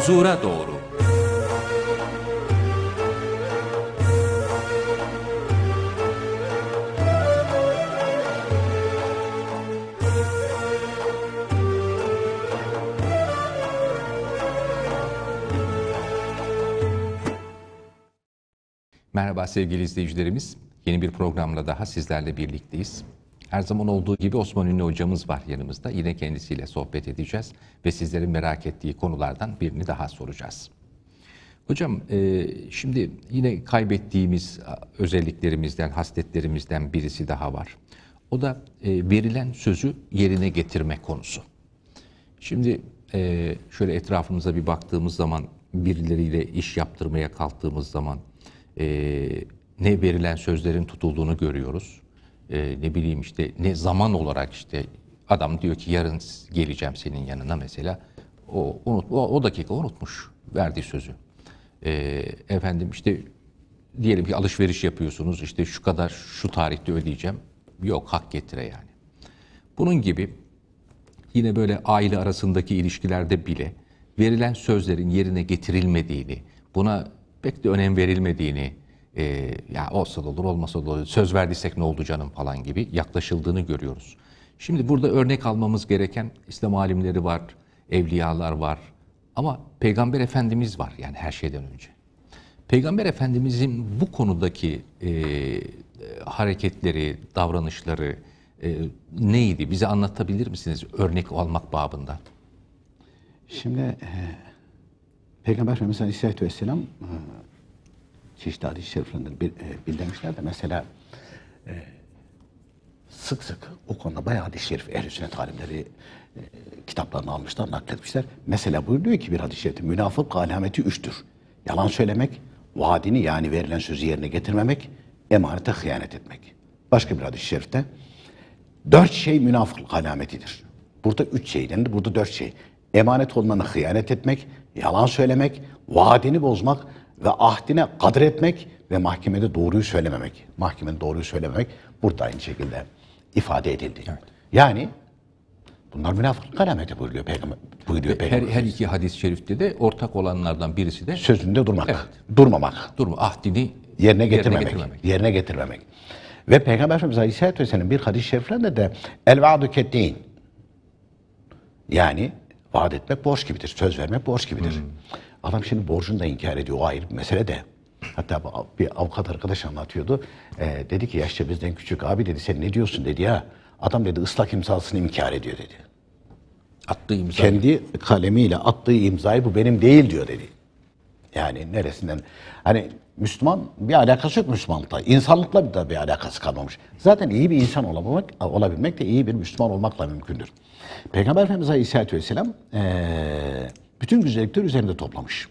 huzura doğru. Merhaba sevgili izleyicilerimiz. Yeni bir programla daha sizlerle birlikteyiz. Her zaman olduğu gibi Osman Ünlü hocamız var yanımızda. Yine kendisiyle sohbet edeceğiz ve sizlerin merak ettiği konulardan birini daha soracağız. Hocam e, şimdi yine kaybettiğimiz e, özelliklerimizden, hasletlerimizden birisi daha var. O da e, verilen sözü yerine getirme konusu. Şimdi şöyle etrafımıza bir baktığımız zaman, birileriyle iş yaptırmaya kalktığımız zaman ne verilen sözlerin tutulduğunu görüyoruz e, ne bileyim işte ne zaman olarak işte adam diyor ki yarın geleceğim senin yanına mesela o unut o, o dakika unutmuş verdiği sözü. E, efendim işte diyelim ki alışveriş yapıyorsunuz işte şu kadar şu tarihte ödeyeceğim. Yok hak getire yani. Bunun gibi yine böyle aile arasındaki ilişkilerde bile verilen sözlerin yerine getirilmediğini, buna pek de önem verilmediğini e, ya olsa da olur olmasa da olur söz verdiysek ne oldu canım falan gibi yaklaşıldığını görüyoruz. Şimdi burada örnek almamız gereken İslam alimleri var, evliyalar var ama Peygamber Efendimiz var yani her şeyden önce. Peygamber Efendimizin bu konudaki e, e hareketleri, davranışları e, neydi? Bize anlatabilir misiniz örnek almak babında? Şimdi e, Peygamber Efendimiz Aleyhisselatü Vesselam e, çeşitli hadis şeriflerinde e, bildirmişler de mesela e, sık sık o konuda bayağı hadis-i şerif ehl sünnet alimleri e, kitaplarını almışlar, nakletmişler. Mesela buyuruyor ki bir hadis-i şerifte münafık alameti üçtür. Yalan söylemek, vaadini yani verilen sözü yerine getirmemek, emanete hıyanet etmek. Başka bir hadis-i şerifte dört şey münafıklık alametidir. Burada üç şey dendi, burada dört şey. Emanet olmanı hıyanet etmek, yalan söylemek, vaadini bozmak, ve ahdine kadretmek ve mahkemede doğruyu söylememek. Mahkemenin doğruyu söylememek burada aynı şekilde ifade edildi. Evet. Yani bunlar münafıklık alameti buyuruyor Peygamber. Buyuruyor Her, her iki hadis-i şerifte de ortak olanlardan birisi de sözünde durmak. Evet. Durmamak. Durma ahdini yerine getirmemek. Yerine getirmemek. Yerine getirmemek. Ve Peygamber Efendimiz Aleyhisselatü Vesselam bir hadis-i şeriflerinde de el vaadu kettin. Yani vaat etmek borç gibidir. Söz vermek borç gibidir. Hmm. Adam şimdi borcunu da inkar ediyor. O ayrı bir mesele de. Hatta bir avukat arkadaş anlatıyordu. Ee, dedi ki yaşça bizden küçük abi dedi sen ne diyorsun dedi ya. Adam dedi ıslak imzasını inkar ediyor dedi. Attığı imzayı Kendi kalemiyle attığı imzayı bu benim değil diyor dedi. Yani neresinden? Hani Müslüman bir alakası yok Müslümanlıkla. İnsanlıkla da bir alakası kalmamış. Zaten iyi bir insan olabilmek, olabilmek de iyi bir Müslüman olmakla mümkündür. Peygamber Efendimiz Aleyhisselatü Vesselam ee, bütün güzellikleri üzerinde toplamış.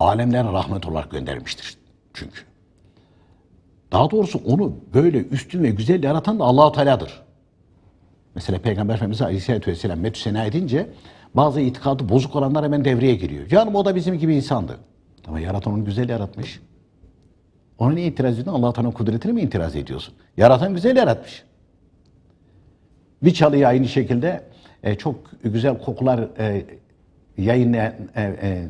Alemden rahmet olarak göndermiştir çünkü. Daha doğrusu onu böyle üstün ve güzel yaratan da Allahu Teala'dır. Mesela Peygamber Efendimiz Aleyhisselatü Vesselam sena edince bazı itikadı bozuk olanlar hemen devreye giriyor. Canım o da bizim gibi insandı. Ama yaratan onu güzel yaratmış. Ona niye itiraz ediyorsun? Allah u Teala'nın kudretine mi itiraz ediyorsun? Yaratan güzel yaratmış. Bir çalıyı aynı şekilde e, çok güzel kokular e, yayın e, e, e,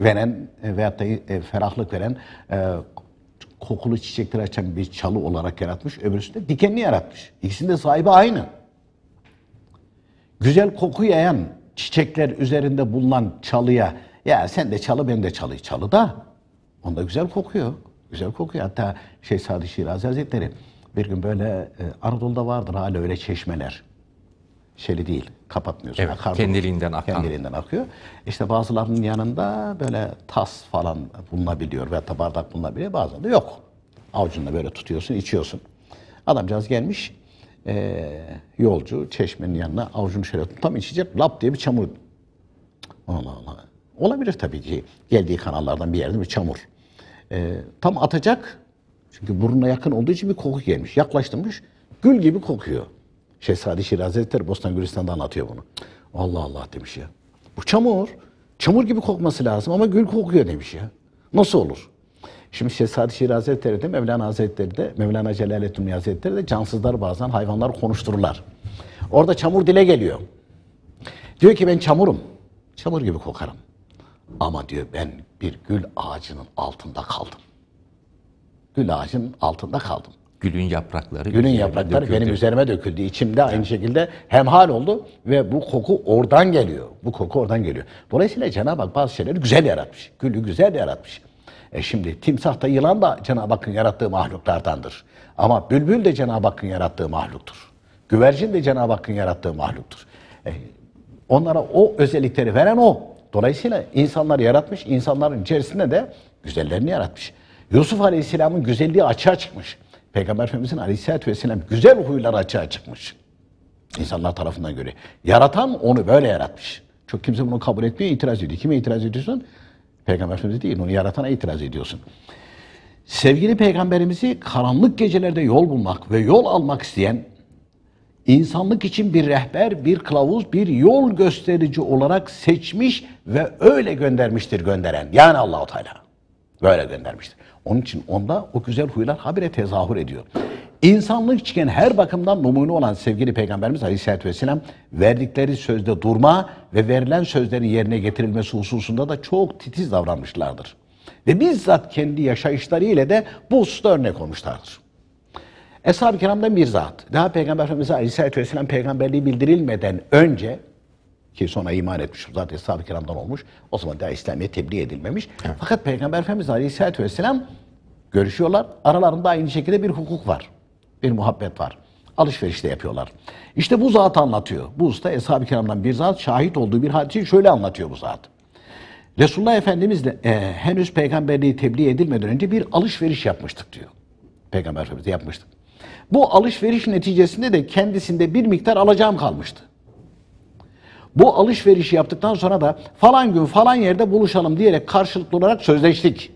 veren e, veyahut da e, ferahlık veren e, kokulu çiçekler açan bir çalı olarak yaratmış. Öbürsü de dikenli yaratmış. İkisinin de sahibi aynı. Güzel koku yayan çiçekler üzerinde bulunan çalıya ya sen de çalı ben de çalı çalı da onda güzel kokuyor. Güzel kokuyor. Hatta şey Sadi Şirazi Hazretleri bir gün böyle e, Anadolu'da vardır hala öyle çeşmeler şeyli değil. Kapatmıyorsun. Evet, akar kendiliğinden akıyor. Kendiliğinden akıyor. İşte bazılarının yanında böyle tas falan bulunabiliyor veya bardak bulunabiliyor. Bazen yok. Avucunda böyle tutuyorsun, içiyorsun. Adamcağız gelmiş e, yolcu çeşmenin yanına avucunu şöyle tam içecek lap diye bir çamur. Allah Allah. Olabilir tabii ki geldiği kanallardan bir yerde bir çamur. E, tam atacak çünkü burnuna yakın olduğu için bir koku gelmiş. Yaklaştırmış gül gibi kokuyor. Şehzade Şirazi Hazretleri Bosna Gülistan'da anlatıyor bunu. Allah Allah demiş ya. Bu çamur. Çamur gibi kokması lazım ama gül kokuyor demiş ya. Nasıl olur? Şimdi Şehzade Şir Hazretleri de Mevlana Hazretleri de Mevlana Celaleddin Hazretleri de cansızlar bazen hayvanlar konuştururlar. Orada çamur dile geliyor. Diyor ki ben çamurum. Çamur gibi kokarım. Ama diyor ben bir gül ağacının altında kaldım. Gül ağacının altında kaldım. Gülün yaprakları. Gülün yaprakları döküldü. benim üzerime döküldü. İçimde evet. aynı şekilde hemhal oldu ve bu koku oradan geliyor. Bu koku oradan geliyor. Dolayısıyla Cenab-ı Hak bazı şeyleri güzel yaratmış. Gülü güzel yaratmış. E şimdi timsah da yılan da Cenab-ı Hakk'ın yarattığı mahluklardandır. Ama bülbül de Cenab-ı Hakk'ın yarattığı mahluktur. Güvercin de Cenab-ı Hakk'ın yarattığı mahluktur. E, onlara o özellikleri veren o. Dolayısıyla insanlar yaratmış, insanların içerisinde de güzellerini yaratmış. Yusuf Aleyhisselam'ın güzelliği açığa çıkmış. Peygamber Efendimizin Aleyhisselatü Vesselam güzel huylar açığa çıkmış. İnsanlar tarafından göre. Yaratan onu böyle yaratmış. Çok kimse bunu kabul etmiyor, itiraz ediyor. Kime itiraz ediyorsun? Peygamber Efendimiz değil, onu yaratana itiraz ediyorsun. Sevgili Peygamberimizi karanlık gecelerde yol bulmak ve yol almak isteyen, insanlık için bir rehber, bir kılavuz, bir yol gösterici olarak seçmiş ve öyle göndermiştir gönderen. Yani Allahu Teala. Böyle göndermiştir. Onun için onda o güzel huylar habire tezahür ediyor. İnsanlık için her bakımdan numune olan sevgili Peygamberimiz Aleyhisselatü Vesselam verdikleri sözde durma ve verilen sözlerin yerine getirilmesi hususunda da çok titiz davranmışlardır. Ve bizzat kendi yaşayışları ile de bu hususta örnek olmuşlardır. Eshab-ı kiramdan bir zat. Daha Peygamber Efendimiz Aleyhisselatü Vesselam peygamberliği bildirilmeden önce ki sonra iman etmiş zaten sahabe kiramdan olmuş. O zaman daha İslamiyet tebliğ edilmemiş. Evet. Fakat Peygamber Efendimiz Aleyhisselatü Vesselam görüşüyorlar. Aralarında aynı şekilde bir hukuk var. Bir muhabbet var. Alışveriş de yapıyorlar. İşte bu zat anlatıyor. Bu usta Eshab-ı Kiram'dan bir zat şahit olduğu bir hadisi şöyle anlatıyor bu zat. Resulullah Efendimiz de e, henüz peygamberliği tebliğ edilmeden önce bir alışveriş yapmıştık diyor. Peygamber Efendimiz yapmıştık. Bu alışveriş neticesinde de kendisinde bir miktar alacağım kalmıştı. Bu alışverişi yaptıktan sonra da falan gün falan yerde buluşalım diyerek karşılıklı olarak sözleştik.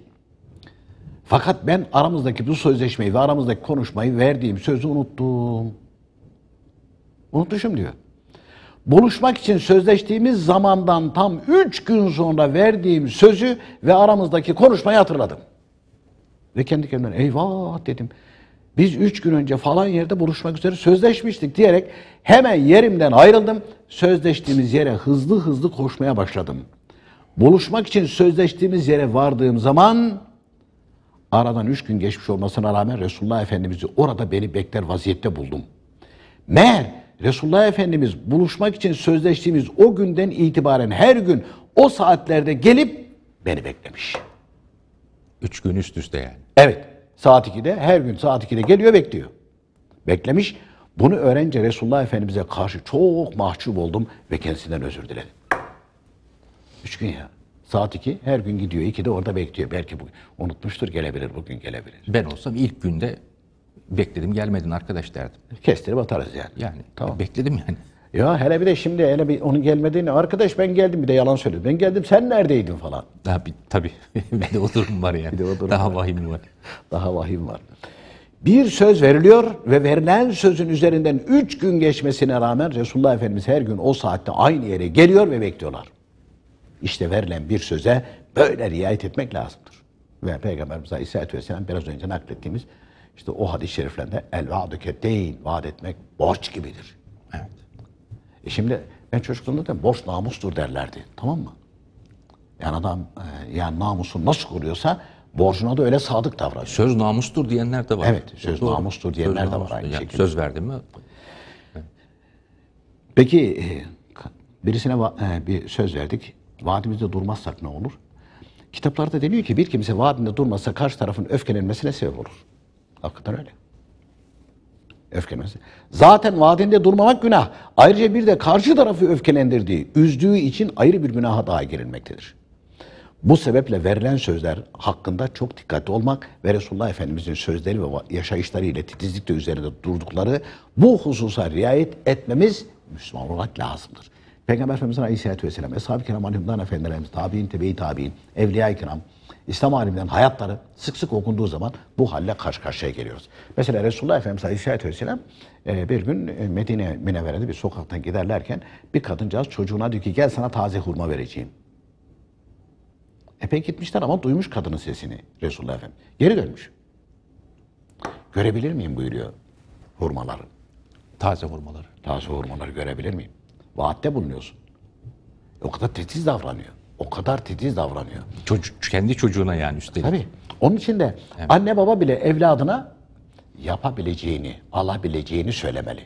Fakat ben aramızdaki bu sözleşmeyi ve aramızdaki konuşmayı verdiğim sözü unuttum. Unutmuşum diyor. Buluşmak için sözleştiğimiz zamandan tam 3 gün sonra verdiğim sözü ve aramızdaki konuşmayı hatırladım. Ve kendi kendime eyvah dedim. Biz üç gün önce falan yerde buluşmak üzere sözleşmiştik diyerek hemen yerimden ayrıldım. Sözleştiğimiz yere hızlı hızlı koşmaya başladım. Buluşmak için sözleştiğimiz yere vardığım zaman aradan üç gün geçmiş olmasına rağmen Resulullah Efendimiz'i orada beni bekler vaziyette buldum. Meğer Resulullah Efendimiz buluşmak için sözleştiğimiz o günden itibaren her gün o saatlerde gelip beni beklemiş. Üç gün üst üste yani. Evet. Saat 2'de her gün saat 2'de geliyor bekliyor. Beklemiş. Bunu öğrenince Resulullah Efendimiz'e karşı çok mahcup oldum ve kendisinden özür diledim. Üç gün ya. Saat iki her gün gidiyor. de orada bekliyor. Belki bugün unutmuştur gelebilir bugün gelebilir. Ben olsam ilk günde bekledim gelmedin arkadaş derdim. Kestirip atarız yani. Yani tamam. bekledim yani. Ya hele bir de şimdi hele bir onun gelmediğini arkadaş ben geldim bir de yalan söyledi. Ben geldim sen neredeydin falan. Daha bir, tabii bir de o durum var yani. bir de o durum Daha var. vahim var. Daha vahim var. Bir söz veriliyor ve verilen sözün üzerinden üç gün geçmesine rağmen Resulullah Efendimiz her gün o saatte aynı yere geliyor ve bekliyorlar. İşte verilen bir söze böyle riayet etmek lazımdır. Ve Peygamberimiz Aleyhisselatü Vesselam biraz önce naklettiğimiz işte o hadis-i şeriflerinde el vaadüke değil, vaat etmek borç gibidir. Evet. E şimdi ben çocukluğumda da borç namustur derlerdi. Tamam mı? Yani adam e, yani namusu nasıl koruyorsa borcuna da öyle sadık davranıyor. Söz namustur diyenler de var. Evet, söz Doğru. namustur diyenler söz de var aynı yani şekilde. Söz verdi mi? Peki e, birisine e, bir söz verdik. Vaadimizde durmazsak ne olur? Kitaplarda deniyor ki bir kimse vaadinde durmazsa karşı tarafın öfkelenmesine sebep olur. Hakikaten öyle öfkelenmesi. Zaten vaadinde durmamak günah. Ayrıca bir de karşı tarafı öfkelendirdiği, üzdüğü için ayrı bir günaha daha girilmektedir. Bu sebeple verilen sözler hakkında çok dikkatli olmak ve Resulullah Efendimizin sözleri ve yaşayışları ile titizlikle üzerinde durdukları bu hususa riayet etmemiz Müslüman olarak lazımdır. Peygamber Efendimiz Aleyhisselatü Vesselam, Eshab-ı Kiram, Alimdan Efendilerimiz, Tabi'in, tebeyi Tabi'in, Evliya-i Kiram, İslam alimlerin hayatları sık sık okunduğu zaman bu halle karşı karşıya geliyoruz. Mesela Resulullah Efendimiz Aleyhisselatü Vesselam e, bir gün e, Medine Münevvere'de bir sokaktan giderlerken bir kadıncağız çocuğuna diyor ki gel sana taze hurma vereceğim. Epey gitmişler ama duymuş kadının sesini Resulullah Efendimiz. Geri dönmüş. Görebilir miyim buyuruyor hurmaları. Taze hurmaları. Taze hurmaları görebilir miyim? Vaatte bulunuyorsun. E, o kadar titiz davranıyor o kadar titiz davranıyor. Çocuk, kendi çocuğuna yani üstelik. Tabii. Onun için de evet. anne baba bile evladına yapabileceğini, alabileceğini söylemeli.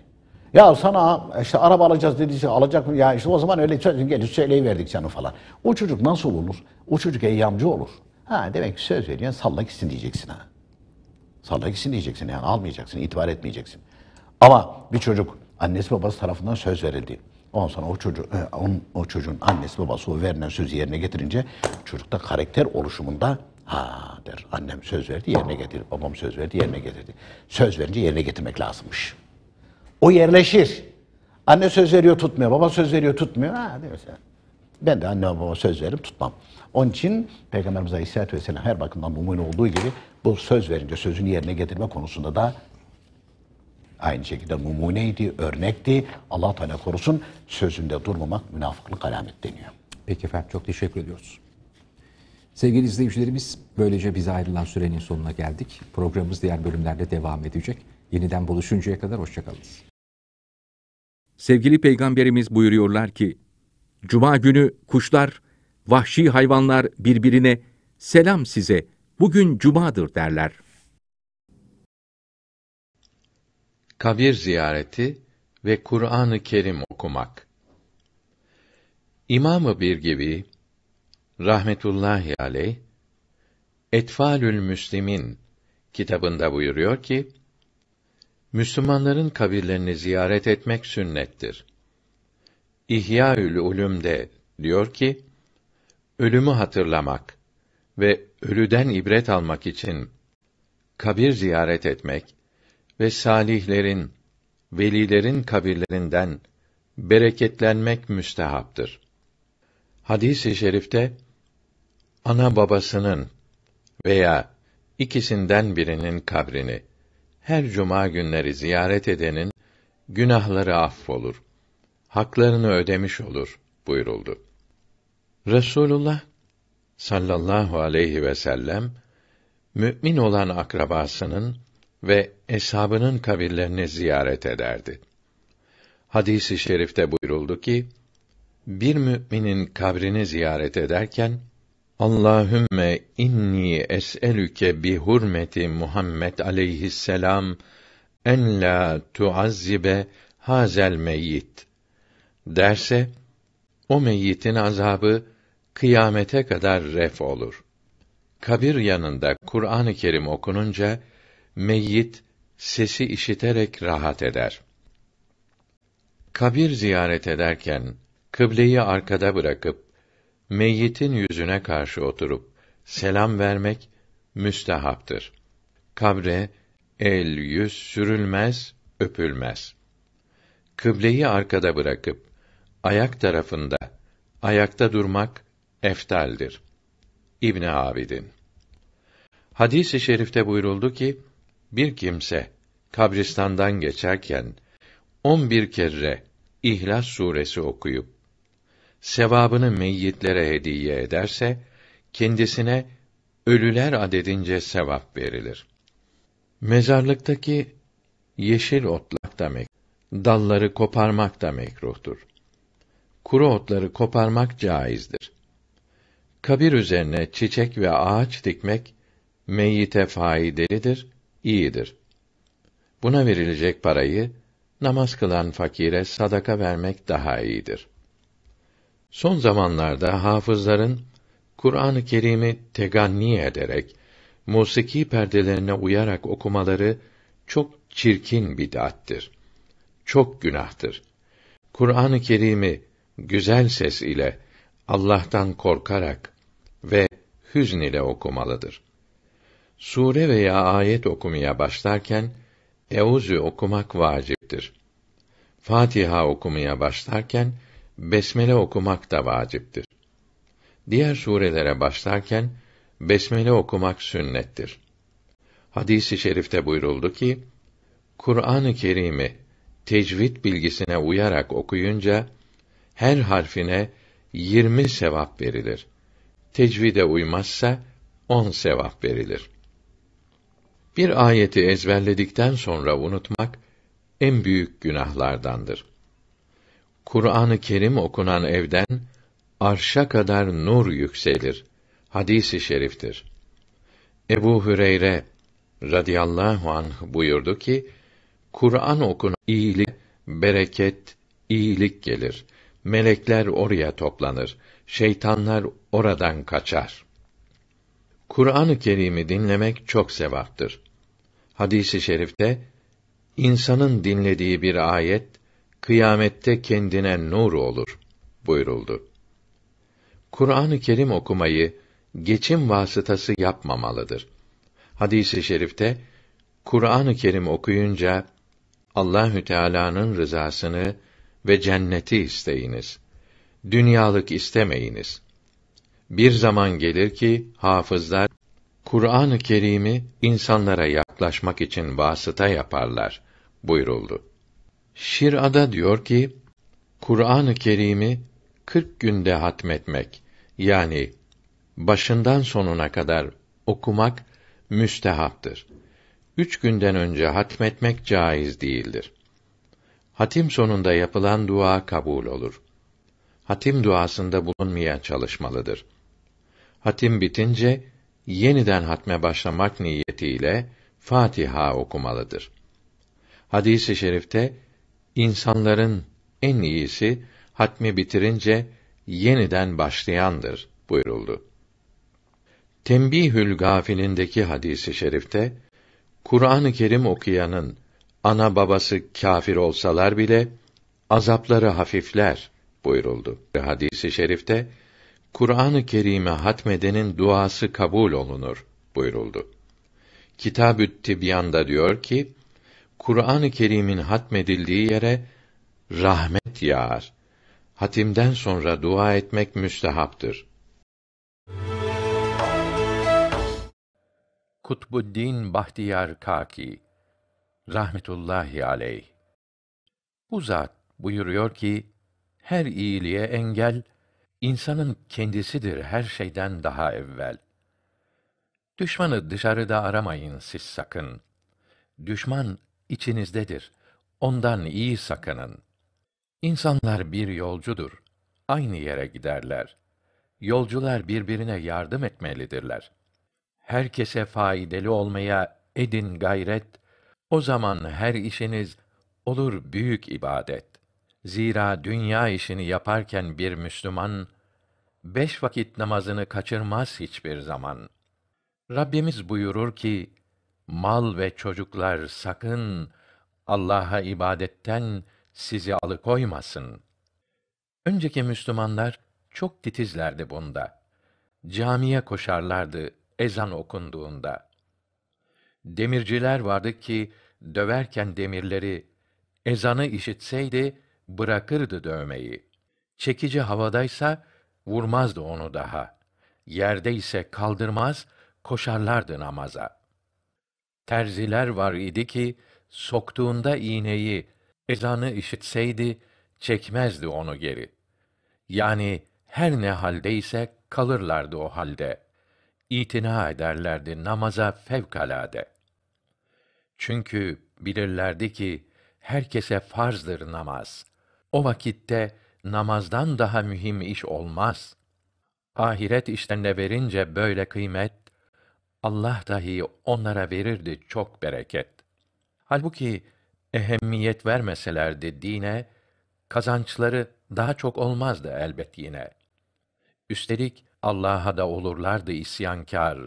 Ya sana işte araba alacağız dediyse alacak mı? Ya işte o zaman öyle sözün gelir söyleyiverdik canım falan. O çocuk nasıl olur? O çocuk eyyamcı olur. Ha demek ki söz veriyorsun salla gitsin diyeceksin ha. Salla gitsin diyeceksin yani almayacaksın, itibar etmeyeceksin. Ama bir çocuk annesi babası tarafından söz verildi. Ondan sonra o çocuğun, e, onun, o çocuğun annesi babası o verilen sözü yerine getirince çocukta karakter oluşumunda ha der annem söz verdi yerine getirdi, babam söz verdi yerine getirdi. Söz verince yerine getirmek lazımmış. O yerleşir. Anne söz veriyor tutmuyor, baba söz veriyor tutmuyor. Ha diyorsun. Ben de anne babama söz veririm tutmam. Onun için Peygamberimiz Aleyhisselatü Vesselam her bakımdan numune olduğu gibi bu söz verince sözünü yerine getirme konusunda da Aynı şekilde numuneydi, örnekti. Allah Teala korusun sözünde durmamak münafıklık alamet deniyor. Peki efendim çok teşekkür ediyoruz. Sevgili izleyicilerimiz böylece bize ayrılan sürenin sonuna geldik. Programımız diğer bölümlerde devam edecek. Yeniden buluşuncaya kadar hoşçakalınız. Sevgili Peygamberimiz buyuruyorlar ki, Cuma günü kuşlar, vahşi hayvanlar birbirine, selam size, bugün cumadır derler. kabir ziyareti ve Kur'an-ı Kerim okumak. İmamı bir gibi rahmetullahi aleyh Etfalül Müslimin kitabında buyuruyor ki Müslümanların kabirlerini ziyaret etmek sünnettir. İhyaül Ulum'de diyor ki ölümü hatırlamak ve ölüden ibret almak için kabir ziyaret etmek ve salihlerin, velilerin kabirlerinden bereketlenmek müstehaptır. Hadis-i şerifte ana babasının veya ikisinden birinin kabrini her cuma günleri ziyaret edenin günahları affolur. Haklarını ödemiş olur buyuruldu. Resulullah sallallahu aleyhi ve sellem mümin olan akrabasının ve eshabının kabirlerini ziyaret ederdi. Hadisi i şerifte buyuruldu ki, bir müminin kabrini ziyaret ederken, Allahümme inni es'elüke bi hurmeti Muhammed aleyhisselam en la tuazzibe hazel meyyit derse o meyyitin azabı kıyamete kadar ref olur. Kabir yanında Kur'an-ı Kerim okununca meyyit sesi işiterek rahat eder. Kabir ziyaret ederken kıbleyi arkada bırakıp meyyitin yüzüne karşı oturup selam vermek müstehaptır. Kabre el yüz sürülmez, öpülmez. Kıbleyi arkada bırakıp ayak tarafında ayakta durmak eftaldir. İbn Abidin. Hadis-i şerifte buyuruldu ki bir kimse kabristandan geçerken on bir kere İhlas suresi okuyup sevabını meyyitlere hediye ederse kendisine ölüler adedince sevap verilir. Mezarlıktaki yeşil otlak demek, dalları koparmak da mekruhtur. Kuru otları koparmak caizdir. Kabir üzerine çiçek ve ağaç dikmek meyyite faydalıdır iyidir. Buna verilecek parayı namaz kılan fakire sadaka vermek daha iyidir. Son zamanlarda hafızların Kur'an-ı Kerim'i teganni ederek musiki perdelerine uyarak okumaları çok çirkin bid'attir. Çok günahtır. Kur'an-ı Kerim'i güzel ses ile Allah'tan korkarak ve hüzn ile okumalıdır sure veya ayet okumaya başlarken eûzü okumak vaciptir. Fatiha okumaya başlarken besmele okumak da vaciptir. Diğer surelere başlarken besmele okumak sünnettir. Hadisi i şerifte buyuruldu ki, Kur'an-ı Kerim'i tecvid bilgisine uyarak okuyunca her harfine 20 sevap verilir. Tecvide uymazsa 10 sevap verilir. Bir ayeti ezberledikten sonra unutmak en büyük günahlardandır. Kur'an-ı Kerim okunan evden arşa kadar nur yükselir. Hadisi i şeriftir. Ebu Hüreyre radıyallahu anh buyurdu ki: Kur'an okun iyilik, bereket, iyilik gelir. Melekler oraya toplanır. Şeytanlar oradan kaçar. Kur'an-ı Kerim'i dinlemek çok sevaptır. Hadisi şerifte insanın dinlediği bir ayet kıyamette kendine nur olur buyuruldu. Kur'an-ı Kerim okumayı geçim vasıtası yapmamalıdır. Hadisi şerifte Kur'an-ı Kerim okuyunca Allahü Teala'nın rızasını ve cenneti isteyiniz. Dünyalık istemeyiniz. Bir zaman gelir ki hafızlar Kur'an-ı Kerim'i insanlara yaklaşmak için vasıta yaparlar buyuruldu. Şir'ada diyor ki Kur'an-ı Kerim'i 40 günde hatmetmek yani başından sonuna kadar okumak müstehaptır. Üç günden önce hatmetmek caiz değildir. Hatim sonunda yapılan dua kabul olur. Hatim duasında bulunmaya çalışmalıdır hatim bitince yeniden hatme başlamak niyetiyle Fatiha okumalıdır. Hadisi i şerifte insanların en iyisi hatmi bitirince yeniden başlayandır buyuruldu. Tembihül Gafilindeki hadisi i şerifte Kur'an-ı Kerim okuyanın ana babası kafir olsalar bile azapları hafifler buyuruldu. Hadisi i şerifte Kur'an-ı Kerim'e hatmedenin duası kabul olunur buyuruldu. kitab ı Tibyan'da diyor ki, Kur'an-ı Kerim'in hatmedildiği yere rahmet yağar. Hatimden sonra dua etmek müstehaptır. Kutbuddin Bahtiyar Kaki rahmetullahi aleyh. Bu zat buyuruyor ki her iyiliğe engel insanın kendisidir her şeyden daha evvel. Düşmanı dışarıda aramayın siz sakın. Düşman içinizdedir. Ondan iyi sakının. İnsanlar bir yolcudur. Aynı yere giderler. Yolcular birbirine yardım etmelidirler. Herkese faydalı olmaya edin gayret. O zaman her işiniz olur büyük ibadet. Zira dünya işini yaparken bir Müslüman beş vakit namazını kaçırmaz hiçbir zaman. Rabbimiz buyurur ki, mal ve çocuklar sakın Allah'a ibadetten sizi alıkoymasın. Önceki Müslümanlar çok titizlerdi bunda. Camiye koşarlardı ezan okunduğunda. Demirciler vardı ki döverken demirleri ezanı işitseydi bırakırdı dövmeyi. Çekici havadaysa vurmazdı onu daha. Yerde ise kaldırmaz, koşarlardı namaza. Terziler var idi ki, soktuğunda iğneyi, ezanı işitseydi, çekmezdi onu geri. Yani her ne haldeyse kalırlardı o halde. İtina ederlerdi namaza fevkalade. Çünkü bilirlerdi ki herkese farzdır namaz. O vakitte namazdan daha mühim iş olmaz. Ahiret işlerine verince böyle kıymet, Allah dahi onlara verirdi çok bereket. Halbuki ehemmiyet vermeselerdi dine, kazançları daha çok olmazdı elbet yine. Üstelik Allah'a da olurlardı isyankâr.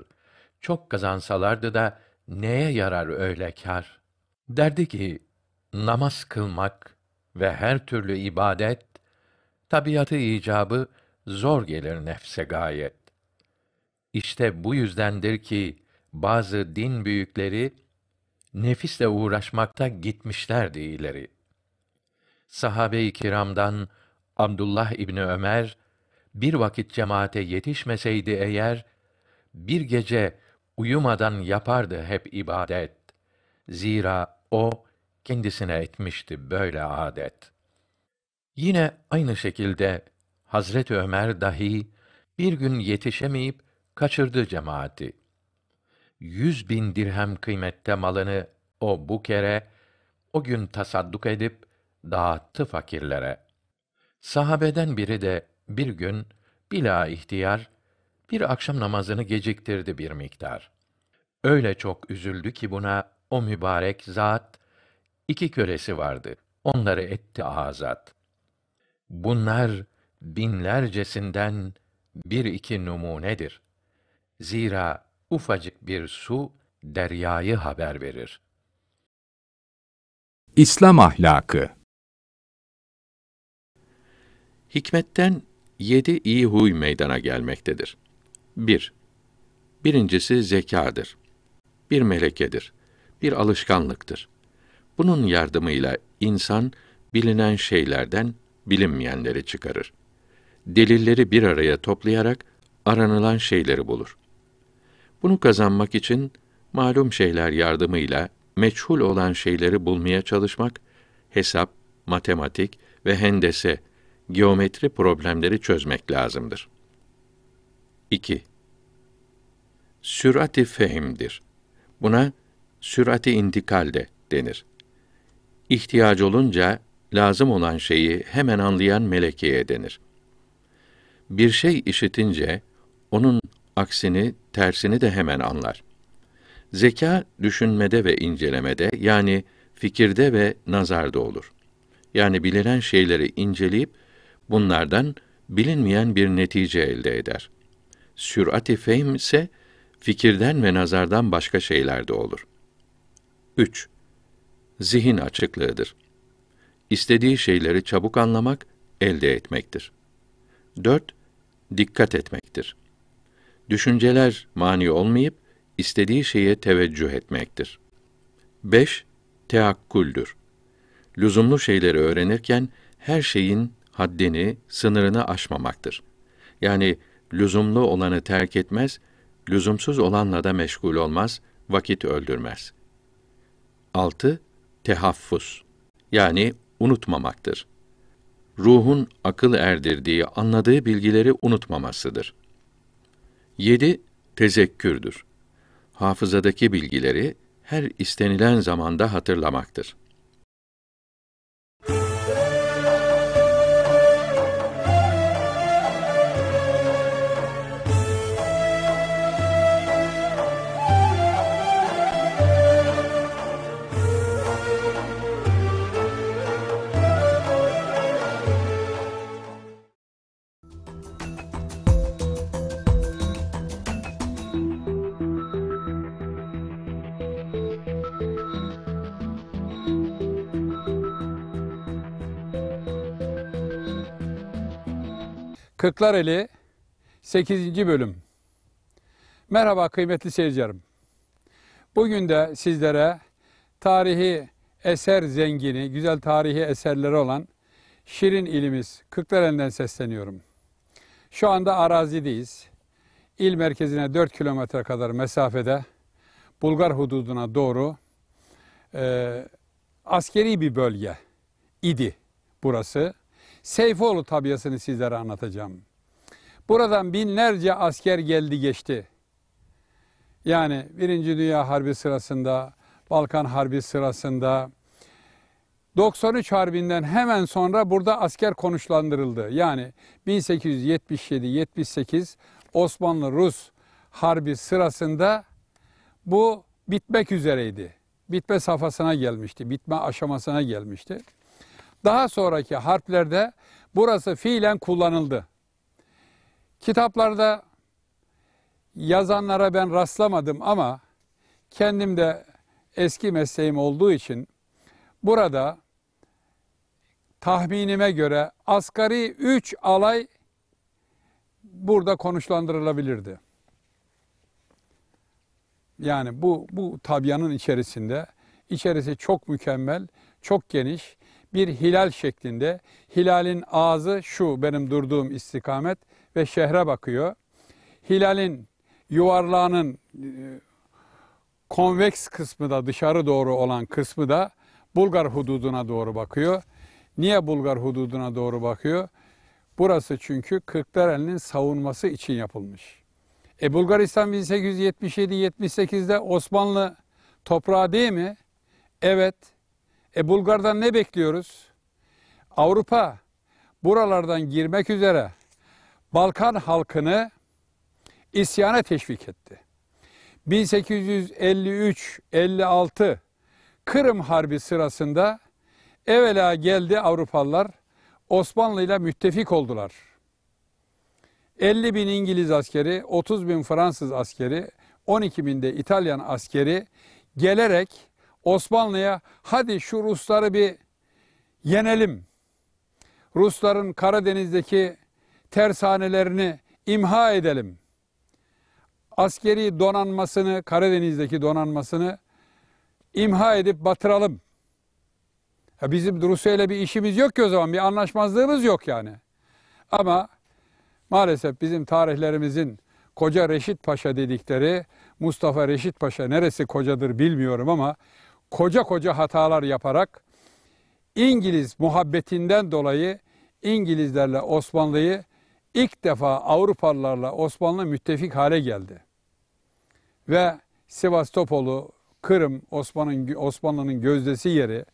Çok kazansalardı da neye yarar öyle kâr? Derdi ki, namaz kılmak ve her türlü ibadet, tabiatı icabı zor gelir nefse gayet. İşte bu yüzdendir ki bazı din büyükleri nefisle uğraşmakta gitmişler ileri. Sahabe-i kiramdan Abdullah İbni Ömer bir vakit cemaate yetişmeseydi eğer bir gece uyumadan yapardı hep ibadet. Zira o kendisine etmişti böyle adet.'' Yine aynı şekilde Hazret Ömer dahi bir gün yetişemeyip kaçırdı cemaati. Yüz bin dirhem kıymette malını o bu kere o gün tasadduk edip dağıttı fakirlere. Sahabeden biri de bir gün bila ihtiyar bir akşam namazını geciktirdi bir miktar. Öyle çok üzüldü ki buna o mübarek zat iki kölesi vardı. Onları etti azat. Bunlar binlercesinden bir iki numunedir. Zira ufacık bir su deryayı haber verir. İslam ahlakı Hikmetten yedi iyi huy meydana gelmektedir. 1. Bir, birincisi zekadır. Bir melekedir. Bir alışkanlıktır. Bunun yardımıyla insan bilinen şeylerden bilinmeyenleri çıkarır. Delilleri bir araya toplayarak aranılan şeyleri bulur. Bunu kazanmak için malum şeyler yardımıyla meçhul olan şeyleri bulmaya çalışmak, hesap, matematik ve hendese, geometri problemleri çözmek lazımdır. 2. Sürati fehimdir. Buna sürati intikal de denir. İhtiyacı olunca lazım olan şeyi hemen anlayan melekeye denir. Bir şey işitince onun aksini, tersini de hemen anlar. Zeka düşünmede ve incelemede yani fikirde ve nazarda olur. Yani bilinen şeyleri inceleyip bunlardan bilinmeyen bir netice elde eder. Sürati fehim ise fikirden ve nazardan başka şeylerde olur. 3. Zihin açıklığıdır istediği şeyleri çabuk anlamak, elde etmektir. 4. Dikkat etmektir. Düşünceler mani olmayıp istediği şeye teveccüh etmektir. 5. Teakkuldür. Lüzumlu şeyleri öğrenirken her şeyin haddini, sınırını aşmamaktır. Yani lüzumlu olanı terk etmez, lüzumsuz olanla da meşgul olmaz, vakit öldürmez. 6. tehaffuz yani unutmamaktır. Ruhun akıl erdirdiği, anladığı bilgileri unutmamasıdır. 7. Tezekkürdür. Hafızadaki bilgileri her istenilen zamanda hatırlamaktır. Kırklareli 8. bölüm. Merhaba kıymetli seyircilerim. Bugün de sizlere tarihi eser zengini, güzel tarihi eserleri olan Şirin ilimiz Kırklareli'nden sesleniyorum. Şu anda arazideyiz. İl merkezine 4 kilometre kadar mesafede Bulgar hududuna doğru e, askeri bir bölge idi burası. Seyfoğlu tabiasını sizlere anlatacağım. Buradan binlerce asker geldi geçti. Yani Birinci Dünya Harbi sırasında, Balkan Harbi sırasında, 93 Harbi'nden hemen sonra burada asker konuşlandırıldı. Yani 1877-78 Osmanlı-Rus Harbi sırasında bu bitmek üzereydi. Bitme safhasına gelmişti, bitme aşamasına gelmişti. Daha sonraki harplerde burası fiilen kullanıldı. Kitaplarda yazanlara ben rastlamadım ama kendim de eski mesleğim olduğu için burada tahminime göre asgari 3 alay burada konuşlandırılabilirdi. Yani bu bu tabyanın içerisinde içerisi çok mükemmel, çok geniş bir hilal şeklinde. Hilalin ağzı şu benim durduğum istikamet ve şehre bakıyor. Hilalin yuvarlağının e, konveks kısmı da dışarı doğru olan kısmı da Bulgar hududuna doğru bakıyor. Niye Bulgar hududuna doğru bakıyor? Burası çünkü Kırklareli'nin savunması için yapılmış. E Bulgaristan 1877-78'de Osmanlı toprağı değil mi? Evet. E Bulgar'dan ne bekliyoruz? Avrupa buralardan girmek üzere Balkan halkını isyana teşvik etti. 1853-56 Kırım Harbi sırasında evvela geldi Avrupalılar Osmanlı ile müttefik oldular. 50 bin İngiliz askeri, 30 bin Fransız askeri, 12 bin de İtalyan askeri gelerek Osmanlı'ya hadi şu Rusları bir yenelim. Rusların Karadeniz'deki tersanelerini imha edelim. Askeri donanmasını, Karadeniz'deki donanmasını imha edip batıralım. Ya bizim Rusya ile bir işimiz yok ki o zaman, bir anlaşmazlığımız yok yani. Ama maalesef bizim tarihlerimizin Koca Reşit Paşa dedikleri Mustafa Reşit Paşa neresi kocadır bilmiyorum ama koca koca hatalar yaparak İngiliz muhabbetinden dolayı İngilizlerle Osmanlı'yı ilk defa Avrupalılarla Osmanlı müttefik hale geldi. Ve Sivastopol'u, Kırım Osmanlı'nın gözdesi yeri,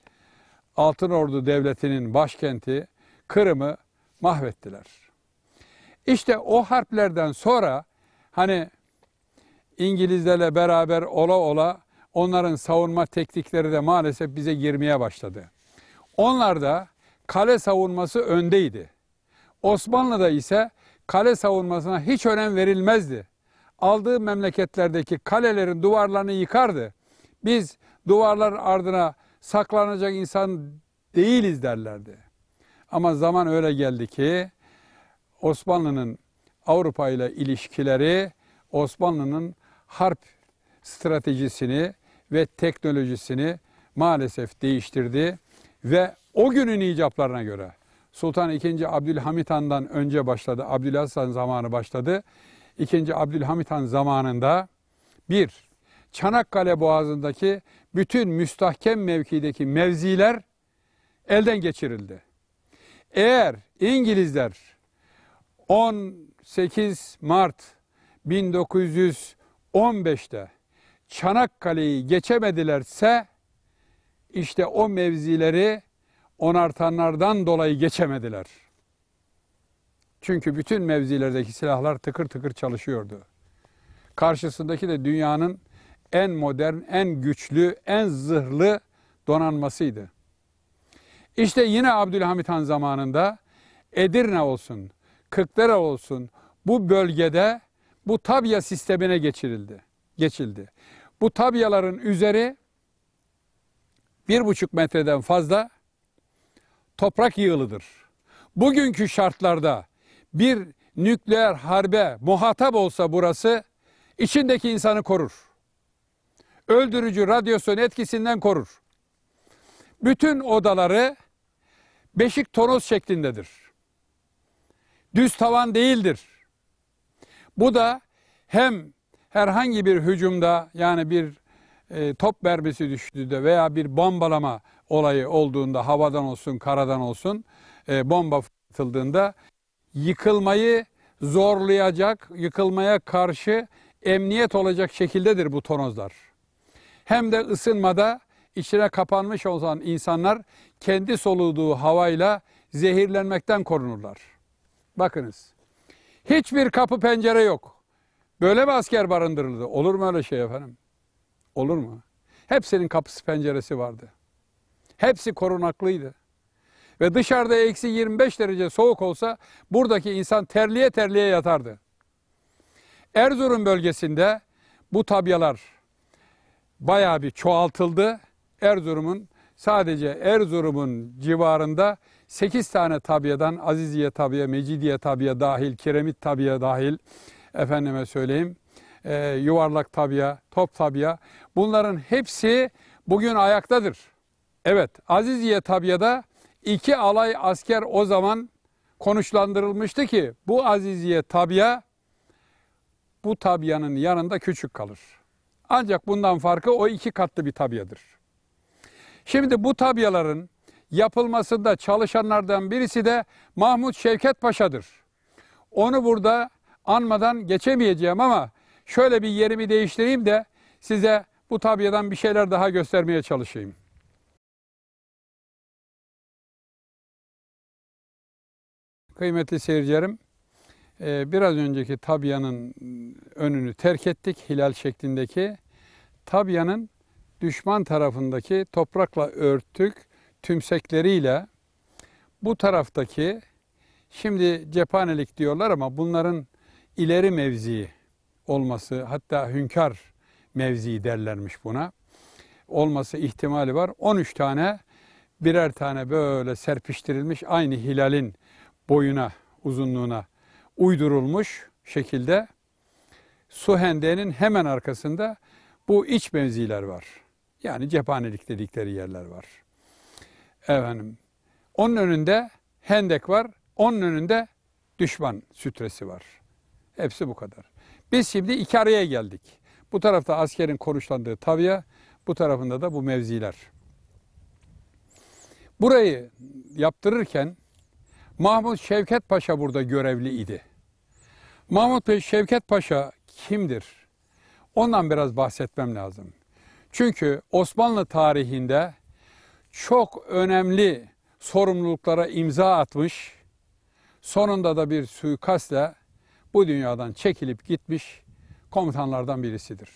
Altın Ordu Devleti'nin başkenti Kırım'ı mahvettiler. İşte o harplerden sonra hani İngilizlerle beraber ola ola onların savunma teknikleri de maalesef bize girmeye başladı. Onlar da kale savunması öndeydi. Osmanlı'da ise kale savunmasına hiç önem verilmezdi. Aldığı memleketlerdeki kalelerin duvarlarını yıkardı. Biz duvarlar ardına saklanacak insan değiliz derlerdi. Ama zaman öyle geldi ki Osmanlı'nın Avrupa ile ilişkileri Osmanlı'nın harp stratejisini ve teknolojisini maalesef değiştirdi ve o günün icaplarına göre Sultan II. Abdülhamit Han'dan önce başladı. Abdülaziz Han zamanı başladı. II. Abdülhamit Han zamanında bir, Çanakkale Boğazı'ndaki bütün müstahkem mevkideki mevziler elden geçirildi. Eğer İngilizler 18 Mart 1915'te Çanakkale'yi geçemedilerse işte o mevzileri onartanlardan dolayı geçemediler. Çünkü bütün mevzilerdeki silahlar tıkır tıkır çalışıyordu. Karşısındaki de dünyanın en modern, en güçlü, en zırhlı donanmasıydı. İşte yine Abdülhamit Han zamanında Edirne olsun, Kırklara olsun bu bölgede bu tabya sistemine geçirildi. Geçildi. Bu tabyaların üzeri bir buçuk metreden fazla toprak yığılıdır. Bugünkü şartlarda bir nükleer harbe muhatap olsa burası içindeki insanı korur. Öldürücü radyasyon etkisinden korur. Bütün odaları beşik tonoz şeklindedir. Düz tavan değildir. Bu da hem herhangi bir hücumda yani bir e, top berbesi düştüğünde veya bir bombalama olayı olduğunda havadan olsun karadan olsun e, bomba fırlatıldığında yıkılmayı zorlayacak, yıkılmaya karşı emniyet olacak şekildedir bu tonozlar. Hem de ısınmada içine kapanmış olan insanlar kendi soluduğu havayla zehirlenmekten korunurlar. Bakınız. Hiçbir kapı pencere yok. Böyle mi asker barındırıldı? Olur mu öyle şey efendim? Olur mu? Hepsinin kapısı penceresi vardı. Hepsi korunaklıydı. Ve dışarıda eksi 25 derece soğuk olsa buradaki insan terliye terliye yatardı. Erzurum bölgesinde bu tabyalar bayağı bir çoğaltıldı. Erzurum'un sadece Erzurum'un civarında 8 tane tabiyadan Aziziye tabiye, Mecidiye tabiye dahil, Kiremit tabiye dahil, efendime söyleyeyim e, yuvarlak tabya, top tabya bunların hepsi bugün ayaktadır. Evet Aziziye tabyada iki alay asker o zaman konuşlandırılmıştı ki bu Aziziye tabya bu tabyanın yanında küçük kalır. Ancak bundan farkı o iki katlı bir tabyadır. Şimdi bu tabyaların yapılmasında çalışanlardan birisi de Mahmut Şevket Paşa'dır. Onu burada anmadan geçemeyeceğim ama şöyle bir yerimi değiştireyim de size bu tabiadan bir şeyler daha göstermeye çalışayım. Kıymetli seyircilerim, e, biraz önceki tabiyanın önünü terk ettik hilal şeklindeki. tabiyanın düşman tarafındaki toprakla örttük tümsekleriyle bu taraftaki şimdi cephanelik diyorlar ama bunların ileri mevzi olması hatta hünkar mevzi derlermiş buna olması ihtimali var. 13 tane birer tane böyle serpiştirilmiş aynı hilalin boyuna uzunluğuna uydurulmuş şekilde su hendeğinin hemen arkasında bu iç mevziler var. Yani cephanelik dedikleri yerler var. Efendim, onun önünde hendek var, onun önünde düşman sütresi var.'' Hepsi bu kadar. Biz şimdi iki araya geldik. Bu tarafta askerin konuşlandığı tavya, bu tarafında da bu mevziler. Burayı yaptırırken Mahmut Şevket Paşa burada görevli idi. Mahmut Bey Şevket Paşa kimdir? Ondan biraz bahsetmem lazım. Çünkü Osmanlı tarihinde çok önemli sorumluluklara imza atmış, sonunda da bir suikastle bu dünyadan çekilip gitmiş komutanlardan birisidir.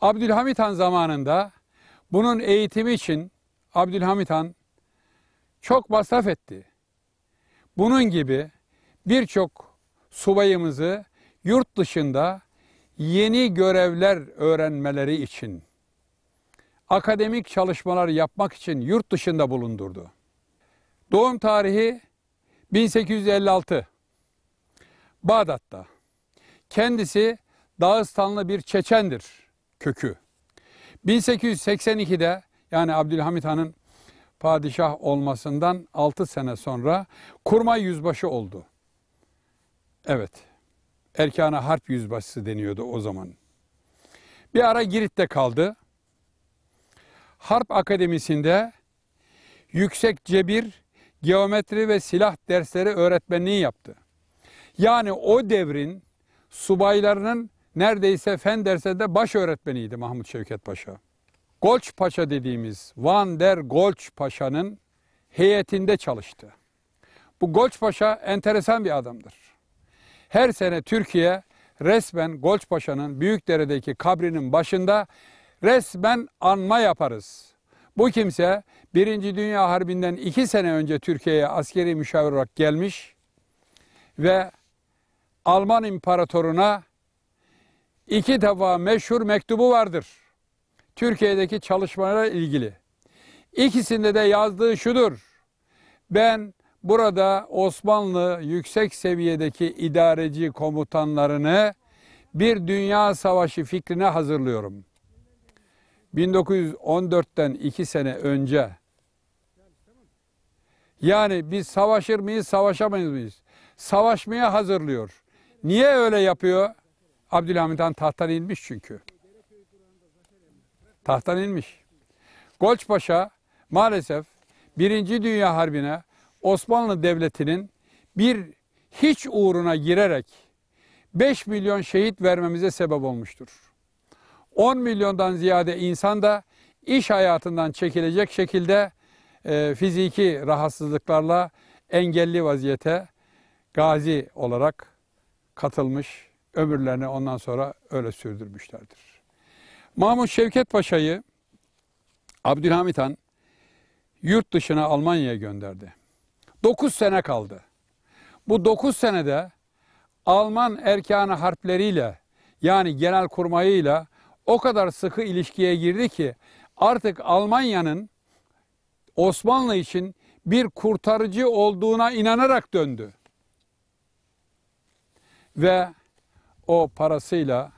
Abdülhamit Han zamanında bunun eğitimi için Abdülhamit Han çok masraf etti. Bunun gibi birçok subayımızı yurt dışında yeni görevler öğrenmeleri için akademik çalışmalar yapmak için yurt dışında bulundurdu. Doğum tarihi 1856. Bağdat'ta. Kendisi Dağıstanlı bir Çeçendir kökü. 1882'de yani Abdülhamit Han'ın padişah olmasından 6 sene sonra kurmay yüzbaşı oldu. Evet. Erkana Harp Yüzbaşısı deniyordu o zaman. Bir ara Girit'te kaldı. Harp Akademisi'nde yüksek cebir, geometri ve silah dersleri öğretmenliği yaptı. Yani o devrin subaylarının neredeyse fen dersinde baş öğretmeniydi Mahmut Şevket Paşa. Golç Paşa dediğimiz Van der Golç Paşa'nın heyetinde çalıştı. Bu Golç Paşa enteresan bir adamdır. Her sene Türkiye resmen Golç Paşa'nın Büyükdere'deki kabrinin başında resmen anma yaparız. Bu kimse Birinci Dünya Harbi'nden iki sene önce Türkiye'ye askeri müşavir olarak gelmiş ve Alman imparatoruna iki defa meşhur mektubu vardır. Türkiye'deki çalışmalara ilgili. İkisinde de yazdığı şudur. Ben burada Osmanlı yüksek seviyedeki idareci komutanlarını bir dünya savaşı fikrine hazırlıyorum. 1914'ten iki sene önce. Yani biz savaşır mıyız, savaşamayız mıyız? Savaşmaya hazırlıyor. Niye öyle yapıyor? Abdülhamid Han tahttan inmiş çünkü. Tahttan inmiş. Golç Paşa maalesef Birinci Dünya Harbi'ne Osmanlı Devleti'nin bir hiç uğruna girerek 5 milyon şehit vermemize sebep olmuştur. 10 milyondan ziyade insan da iş hayatından çekilecek şekilde e, fiziki rahatsızlıklarla engelli vaziyete gazi olarak katılmış, ömürlerini ondan sonra öyle sürdürmüşlerdir. Mahmut Şevket Paşa'yı Abdülhamit Han yurt dışına Almanya'ya gönderdi. 9 sene kaldı. Bu 9 senede Alman erkanı harpleriyle yani genel kurmayıyla o kadar sıkı ilişkiye girdi ki artık Almanya'nın Osmanlı için bir kurtarıcı olduğuna inanarak döndü. Ve o parasıyla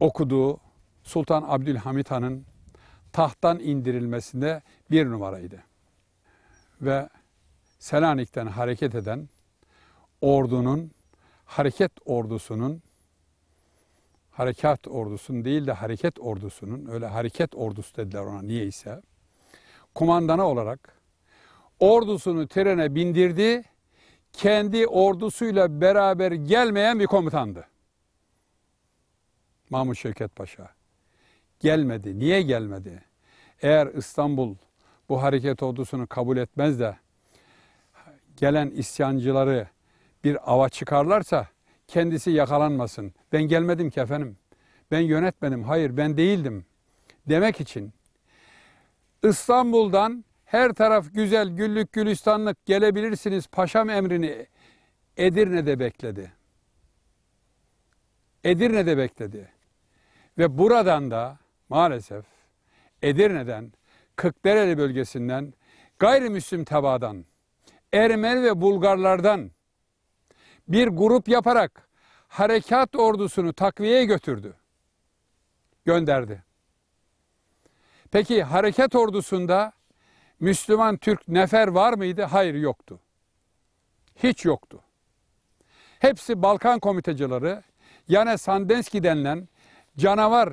okuduğu Sultan Abdülhamit Han'ın tahttan indirilmesinde bir numaraydı. Ve Selanik'ten hareket eden ordunun, hareket ordusunun, harekat ordusunun değil de hareket ordusunun, öyle hareket ordusu dediler ona niyeyse, kumandanı olarak ordusunu trene bindirdi kendi ordusuyla beraber gelmeyen bir komutandı. Mahmut Şevket Paşa. Gelmedi. Niye gelmedi? Eğer İstanbul bu hareket ordusunu kabul etmez de gelen isyancıları bir ava çıkarlarsa kendisi yakalanmasın. Ben gelmedim ki efendim. Ben yönetmedim. Hayır ben değildim. Demek için İstanbul'dan her taraf güzel, güllük, gülistanlık gelebilirsiniz. Paşam emrini Edirne'de bekledi. Edirne'de bekledi. Ve buradan da maalesef Edirne'den, Kırklareli bölgesinden, gayrimüslim tebadan, Ermeni ve Bulgarlardan bir grup yaparak harekat ordusunu takviyeye götürdü. Gönderdi. Peki harekat ordusunda Müslüman Türk nefer var mıydı? Hayır yoktu. Hiç yoktu. Hepsi Balkan komitecileri, yani Sandenski denilen canavar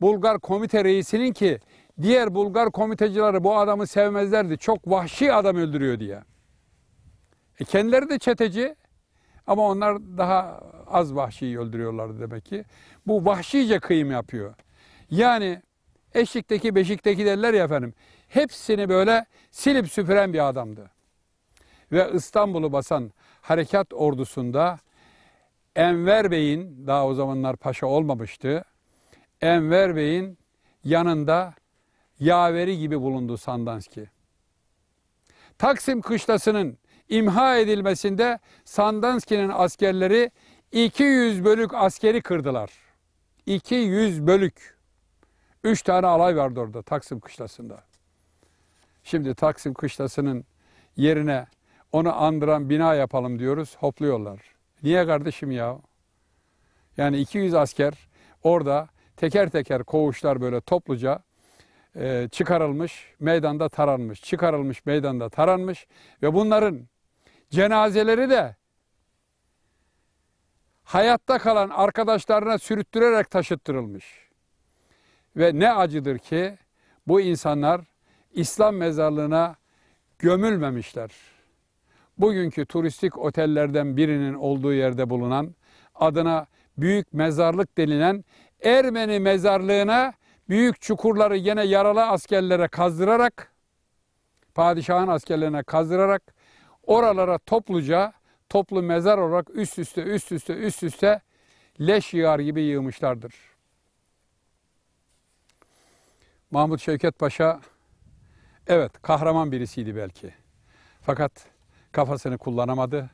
Bulgar komite reisinin ki diğer Bulgar komitecileri bu adamı sevmezlerdi. Çok vahşi adam öldürüyor diye. E kendileri de çeteci ama onlar daha az vahşi öldürüyorlardı demek ki. Bu vahşice kıyım yapıyor. Yani Eşlikteki, beşikteki derler ya efendim. Hepsini böyle silip süpüren bir adamdı. Ve İstanbul'u basan harekat ordusunda Enver Bey'in daha o zamanlar paşa olmamıştı. Enver Bey'in yanında yaveri gibi bulundu Sandanski. Taksim kışlasının imha edilmesinde Sandanski'nin askerleri 200 bölük askeri kırdılar. 200 bölük. Üç tane alay vardı orada Taksim Kışlası'nda. Şimdi Taksim Kışlası'nın yerine onu andıran bina yapalım diyoruz, hopluyorlar. Niye kardeşim ya? Yani 200 asker orada teker teker koğuşlar böyle topluca e, çıkarılmış, meydanda taranmış, çıkarılmış, meydanda taranmış ve bunların cenazeleri de hayatta kalan arkadaşlarına sürüttürerek taşıttırılmış. Ve ne acıdır ki bu insanlar İslam mezarlığına gömülmemişler. Bugünkü turistik otellerden birinin olduğu yerde bulunan adına büyük mezarlık denilen Ermeni mezarlığına büyük çukurları yine yaralı askerlere kazdırarak padişahın askerlerine kazdırarak oralara topluca toplu mezar olarak üst üste üst üste üst üste leş yığar gibi yığmışlardır. Mahmut Şevket Paşa evet kahraman birisiydi belki. Fakat kafasını kullanamadı.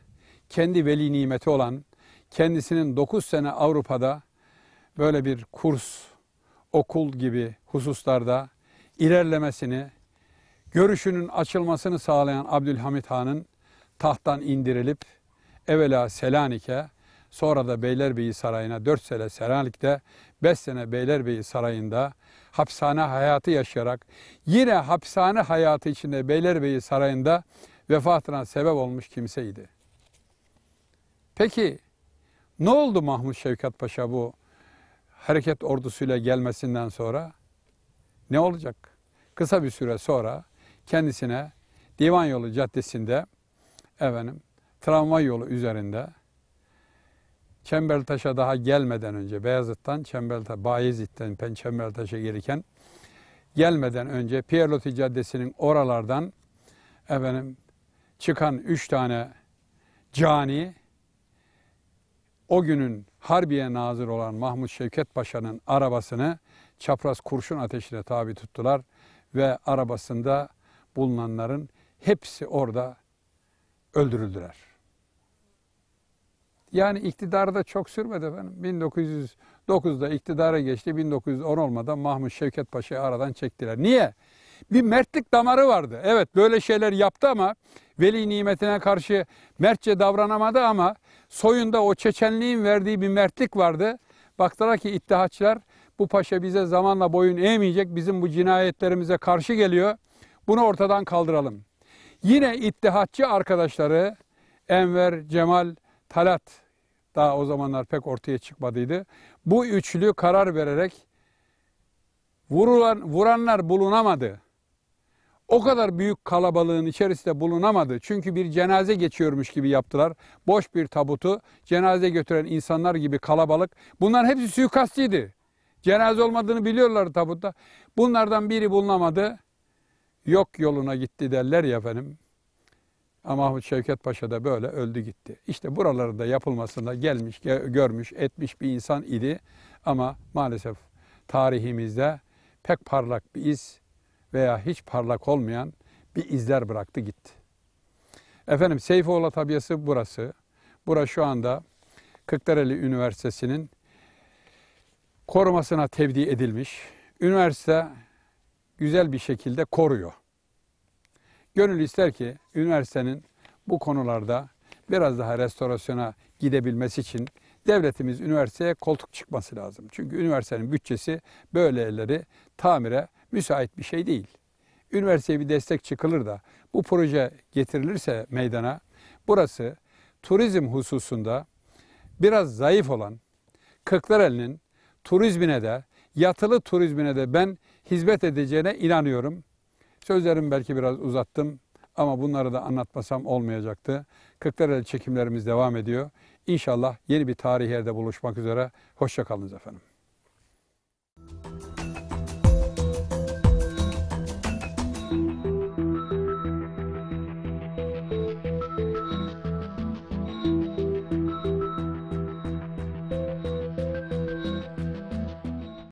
Kendi veli nimeti olan kendisinin 9 sene Avrupa'da böyle bir kurs, okul gibi hususlarda ilerlemesini, görüşünün açılmasını sağlayan Abdülhamit Han'ın tahttan indirilip evvela Selanik'e sonra da Beylerbeyi Sarayı'na 4 sene Selanik'te 5 sene Beylerbeyi Sarayı'nda hapishane hayatı yaşayarak yine hapishane hayatı içinde Beylerbeyi Sarayı'nda vefatına sebep olmuş kimseydi. Peki ne oldu Mahmut Şevkat Paşa bu hareket ordusuyla gelmesinden sonra? Ne olacak? Kısa bir süre sonra kendisine Divan Yolu Caddesi'nde efendim tramvay yolu üzerinde Çembertaş'a daha gelmeden önce Beyazıt'tan Çembertaş, Bayezid'den ben Çembertaş'a gelirken gelmeden önce Pierloti Caddesi'nin oralardan efendim çıkan üç tane cani o günün Harbiye nazır olan Mahmut Şevket Paşa'nın arabasını çapraz kurşun ateşine tabi tuttular ve arabasında bulunanların hepsi orada öldürüldüler. Yani iktidarda çok sürmedi efendim. 1909'da iktidara geçti. 1910 olmadan Mahmut Şevket Paşa'yı aradan çektiler. Niye? Bir mertlik damarı vardı. Evet böyle şeyler yaptı ama veli nimetine karşı mertçe davranamadı ama soyunda o Çeçenliğin verdiği bir mertlik vardı. Baktılar ki ittihatçılar bu paşa bize zamanla boyun eğmeyecek. Bizim bu cinayetlerimize karşı geliyor. Bunu ortadan kaldıralım. Yine ittihatçı arkadaşları Enver, Cemal, Talat daha o zamanlar pek ortaya çıkmadıydı. Bu üçlü karar vererek vurulan, vuranlar bulunamadı. O kadar büyük kalabalığın içerisinde bulunamadı. Çünkü bir cenaze geçiyormuş gibi yaptılar. Boş bir tabutu cenaze götüren insanlar gibi kalabalık. Bunların hepsi suikastçıydı. Cenaze olmadığını biliyorlardı tabutta. Bunlardan biri bulunamadı. Yok yoluna gitti derler ya efendim. Ama Mahmut Şevket Paşa da böyle öldü gitti. İşte buraları da yapılmasında gelmiş, görmüş, etmiş bir insan idi. Ama maalesef tarihimizde pek parlak bir iz veya hiç parlak olmayan bir izler bıraktı gitti. Efendim Seyfoğlu Tabiyası burası. Burası şu anda Kırklareli Üniversitesi'nin korumasına tevdi edilmiş. Üniversite güzel bir şekilde koruyor. Gönül ister ki üniversitenin bu konularda biraz daha restorasyona gidebilmesi için devletimiz üniversiteye koltuk çıkması lazım. Çünkü üniversitenin bütçesi böyle elleri tamire müsait bir şey değil. Üniversiteye bir destek çıkılır da bu proje getirilirse meydana burası turizm hususunda biraz zayıf olan Kırklareli'nin turizmine de yatılı turizmine de ben hizmet edeceğine inanıyorum. Sözlerimi belki biraz uzattım ama bunları da anlatmasam olmayacaktı. Kırklareli çekimlerimiz devam ediyor. İnşallah yeni bir tarih yerde buluşmak üzere. Hoşçakalınız efendim.